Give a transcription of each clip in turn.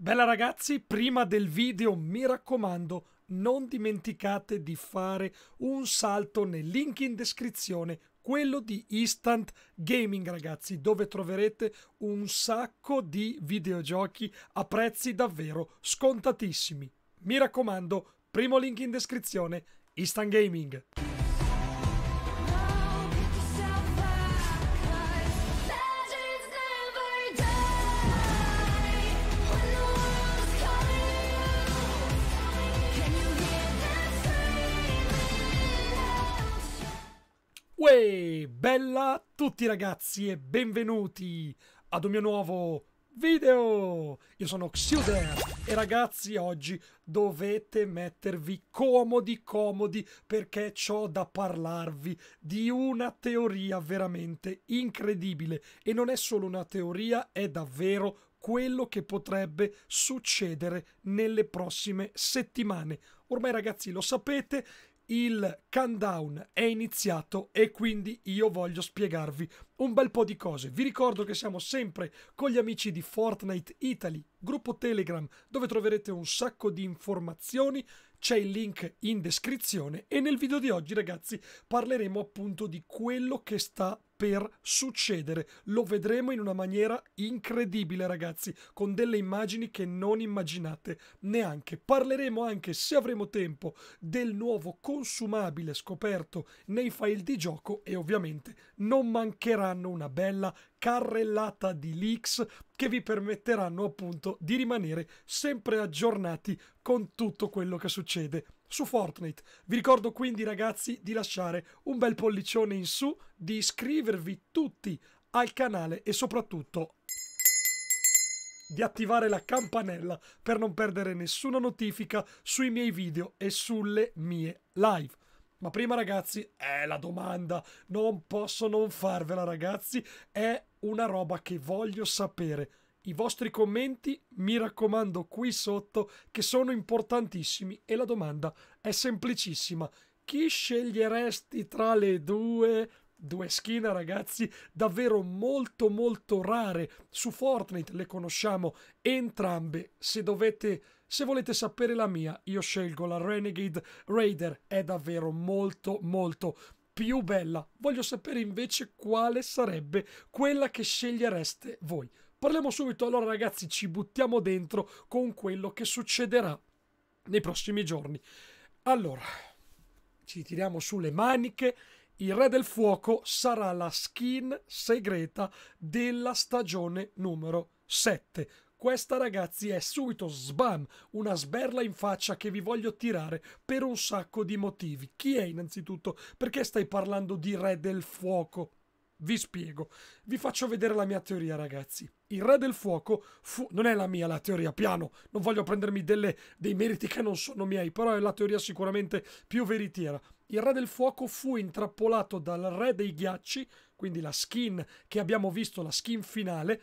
Bella ragazzi, prima del video mi raccomando non dimenticate di fare un salto nel link in descrizione quello di Instant Gaming ragazzi dove troverete un sacco di videogiochi a prezzi davvero scontatissimi mi raccomando primo link in descrizione Instant Gaming Uè, bella a tutti ragazzi e benvenuti ad un mio nuovo video! Io sono Xuder e ragazzi oggi dovete mettervi comodi comodi perché ho da parlarvi di una teoria veramente incredibile e non è solo una teoria, è davvero quello che potrebbe succedere nelle prossime settimane. Ormai ragazzi lo sapete, il countdown è iniziato e quindi io voglio spiegarvi un bel po' di cose. Vi ricordo che siamo sempre con gli amici di Fortnite Italy gruppo Telegram dove troverete un sacco di informazioni, c'è il link in descrizione e nel video di oggi ragazzi parleremo appunto di quello che sta per succedere. Lo vedremo in una maniera incredibile, ragazzi, con delle immagini che non immaginate neanche. Parleremo anche, se avremo tempo, del nuovo consumabile scoperto nei file di gioco e ovviamente non mancheranno una bella carrellata di leaks che vi permetteranno appunto di rimanere sempre aggiornati con tutto quello che succede su Fortnite. Vi ricordo quindi ragazzi di lasciare un bel pollicione in su, di iscrivervi tutti al canale e soprattutto di attivare la campanella per non perdere nessuna notifica sui miei video e sulle mie live. Ma prima ragazzi, è la domanda, non posso non farvela ragazzi, è una roba che voglio sapere. I vostri commenti, mi raccomando, qui sotto, che sono importantissimi e la domanda è semplicissima. Chi sceglieresti tra le due? Due skin, ragazzi, davvero molto molto rare. Su Fortnite le conosciamo entrambe. Se dovete se volete sapere la mia, io scelgo la Renegade Raider, è davvero molto molto più bella. Voglio sapere invece quale sarebbe quella che scegliereste voi. Parliamo subito, allora ragazzi, ci buttiamo dentro con quello che succederà nei prossimi giorni. Allora, ci tiriamo sulle maniche. Il Re del Fuoco sarà la skin segreta della stagione numero 7. Questa ragazzi è subito sbam, una sberla in faccia che vi voglio tirare per un sacco di motivi. Chi è innanzitutto? Perché stai parlando di Re del Fuoco? Vi spiego, vi faccio vedere la mia teoria ragazzi. Il Re del Fuoco fu... non è la mia la teoria, piano, non voglio prendermi delle... dei meriti che non sono miei, però è la teoria sicuramente più veritiera. Il Re del Fuoco fu intrappolato dal Re dei Ghiacci, quindi la skin che abbiamo visto, la skin finale,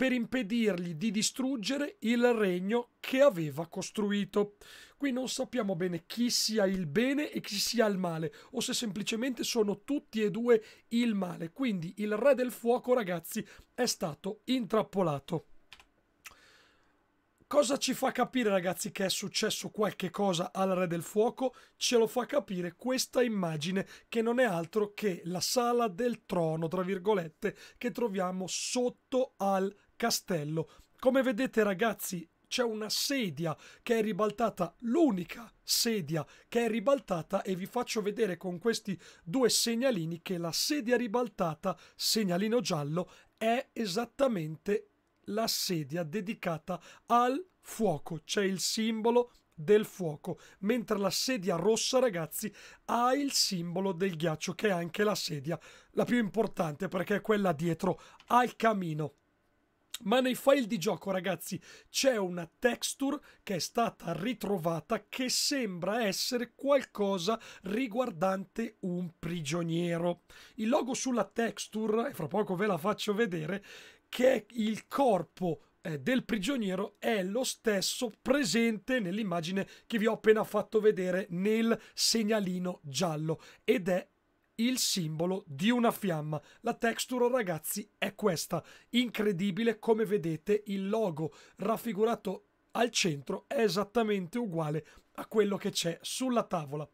per impedirgli di distruggere il regno che aveva costruito. Qui non sappiamo bene chi sia il bene e chi sia il male, o se semplicemente sono tutti e due il male. Quindi il re del fuoco, ragazzi, è stato intrappolato. Cosa ci fa capire, ragazzi, che è successo qualche cosa al Re del Fuoco? Ce lo fa capire questa immagine, che non è altro che la sala del trono, tra virgolette, che troviamo sotto al castello. Come vedete ragazzi c'è una sedia che è ribaltata, l'unica sedia che è ribaltata e vi faccio vedere con questi due segnalini che la sedia ribaltata, segnalino giallo, è esattamente la sedia dedicata al fuoco, c'è il simbolo del fuoco, mentre la sedia rossa, ragazzi, ha il simbolo del ghiaccio, che è anche la sedia la più importante perché è quella dietro al camino. Ma nei file di gioco, ragazzi, c'è una texture che è stata ritrovata che sembra essere qualcosa riguardante un prigioniero. Il logo sulla texture, e fra poco ve la faccio vedere, che è il corpo eh, del prigioniero è lo stesso presente nell'immagine che vi ho appena fatto vedere nel segnalino giallo ed è il simbolo di una fiamma. La texture, ragazzi, è questa. Incredibile, come vedete, il logo raffigurato al centro è esattamente uguale a quello che c'è sulla tavola.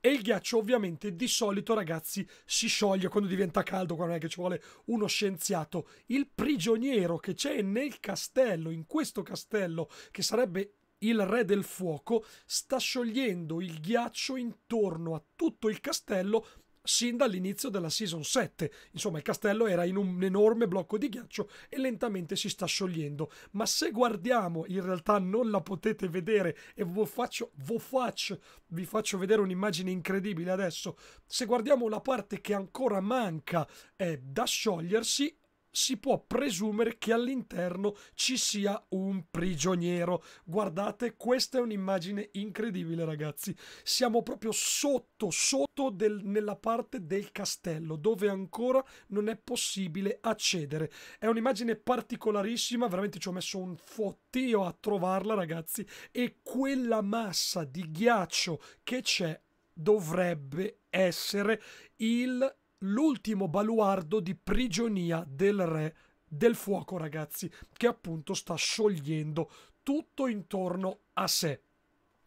E il ghiaccio ovviamente di solito ragazzi si scioglie quando diventa caldo, quando è che ci vuole uno scienziato. Il prigioniero che c'è nel castello, in questo castello, che sarebbe il re del fuoco, sta sciogliendo il ghiaccio intorno a tutto il castello sin dall'inizio della season 7. Insomma, il castello era in un enorme blocco di ghiaccio e lentamente si sta sciogliendo. Ma se guardiamo, in realtà non la potete vedere e vi faccio, faccio, vi faccio vedere un'immagine incredibile adesso. Se guardiamo la parte che ancora manca eh, da sciogliersi, si può presumere che all'interno ci sia un prigioniero. Guardate, questa è un'immagine incredibile, ragazzi. Siamo proprio sotto, sotto del, nella parte del castello, dove ancora non è possibile accedere. È un'immagine particolarissima, veramente ci ho messo un fottio a trovarla, ragazzi. E quella massa di ghiaccio che c'è dovrebbe essere il l'ultimo baluardo di prigionia del re del fuoco, ragazzi, che appunto sta sciogliendo tutto intorno a sé.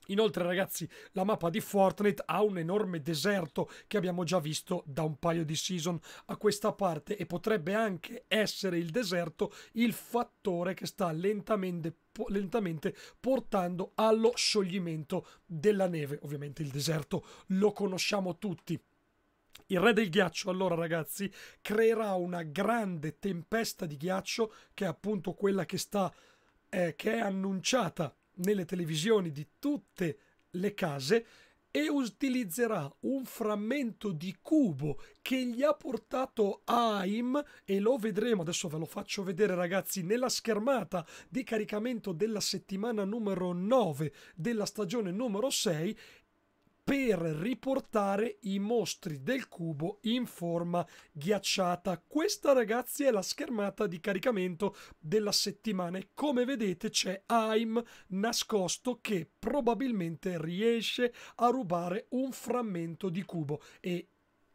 Inoltre, ragazzi, la mappa di Fortnite ha un enorme deserto che abbiamo già visto da un paio di season a questa parte e potrebbe anche essere il deserto il fattore che sta lentamente lentamente portando allo scioglimento della neve. Ovviamente il deserto lo conosciamo tutti. Il re del ghiaccio, allora ragazzi, creerà una grande tempesta di ghiaccio che è appunto quella che sta eh, che è annunciata nelle televisioni di tutte le case e utilizzerà un frammento di cubo che gli ha portato AIM e lo vedremo, adesso ve lo faccio vedere ragazzi, nella schermata di caricamento della settimana numero 9 della stagione numero 6 per riportare i mostri del cubo in forma ghiacciata. Questa ragazzi è la schermata di caricamento della settimana e come vedete c'è AIM nascosto che probabilmente riesce a rubare un frammento di cubo e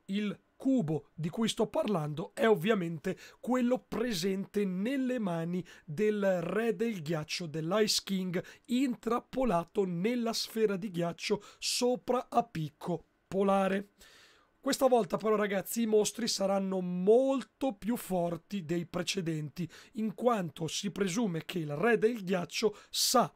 il cubo di cui sto parlando è ovviamente quello presente nelle mani del re del ghiaccio dell'Ice King intrappolato nella sfera di ghiaccio sopra a picco polare. Questa volta però ragazzi i mostri saranno molto più forti dei precedenti, in quanto si presume che il re del ghiaccio sa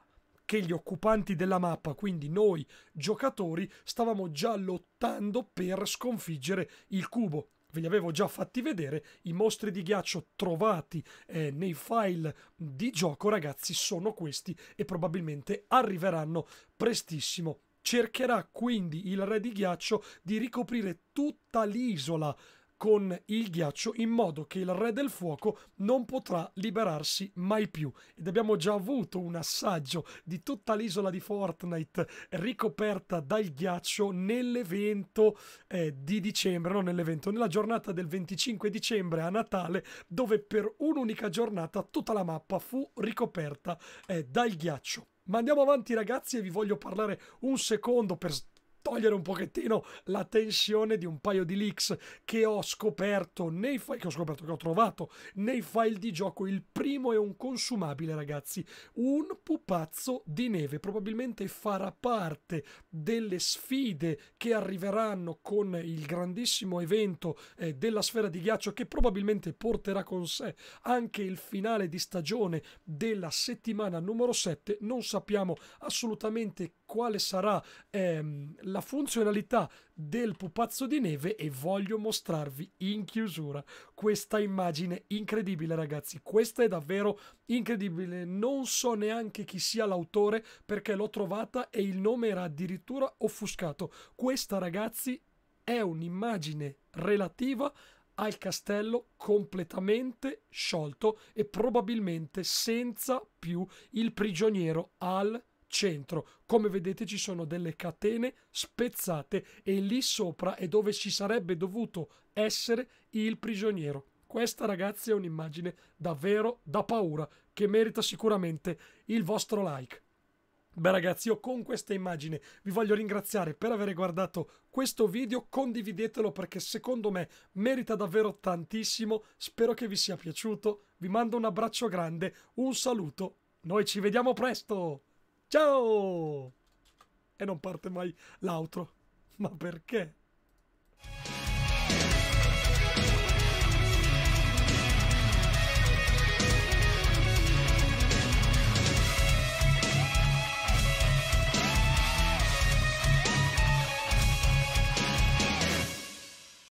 che gli occupanti della mappa, quindi noi giocatori, stavamo già lottando per sconfiggere il cubo ve li avevo già fatti vedere, i mostri di ghiaccio trovati eh, nei file di gioco, ragazzi, sono questi e probabilmente arriveranno prestissimo. Cercherà quindi il re di ghiaccio di ricoprire tutta l'isola con il ghiaccio in modo che il re del fuoco non potrà liberarsi mai più. Ed abbiamo già avuto un assaggio di tutta l'isola di Fortnite ricoperta dal ghiaccio nell'evento eh, di dicembre, non nell'evento, nella giornata del 25 dicembre a Natale, dove per un'unica giornata tutta la mappa fu ricoperta eh, dal ghiaccio. Ma andiamo avanti ragazzi e vi voglio parlare un secondo per togliere un pochettino la tensione di un paio di leaks che ho scoperto nei file che ho scoperto che ho trovato nei file di gioco il primo è un consumabile ragazzi un pupazzo di neve probabilmente farà parte delle sfide che arriveranno con il grandissimo evento eh, della sfera di ghiaccio che probabilmente porterà con sé anche il finale di stagione della settimana numero 7 non sappiamo assolutamente quale sarà ehm, la funzionalità del pupazzo di neve e voglio mostrarvi in chiusura questa immagine incredibile ragazzi questa è davvero incredibile non so neanche chi sia l'autore perché l'ho trovata e il nome era addirittura offuscato questa ragazzi è un'immagine relativa al castello completamente sciolto e probabilmente senza più il prigioniero al centro. Come vedete ci sono delle catene spezzate e lì sopra è dove ci sarebbe dovuto essere il prigioniero. Questa ragazzi è un'immagine davvero da paura che merita sicuramente il vostro like. Beh ragazzi, io con questa immagine vi voglio ringraziare per aver guardato questo video, condividetelo perché secondo me merita davvero tantissimo, spero che vi sia piaciuto, vi mando un abbraccio grande, un saluto, noi ci vediamo presto! Ciao! E non parte mai l'altro. Ma perché?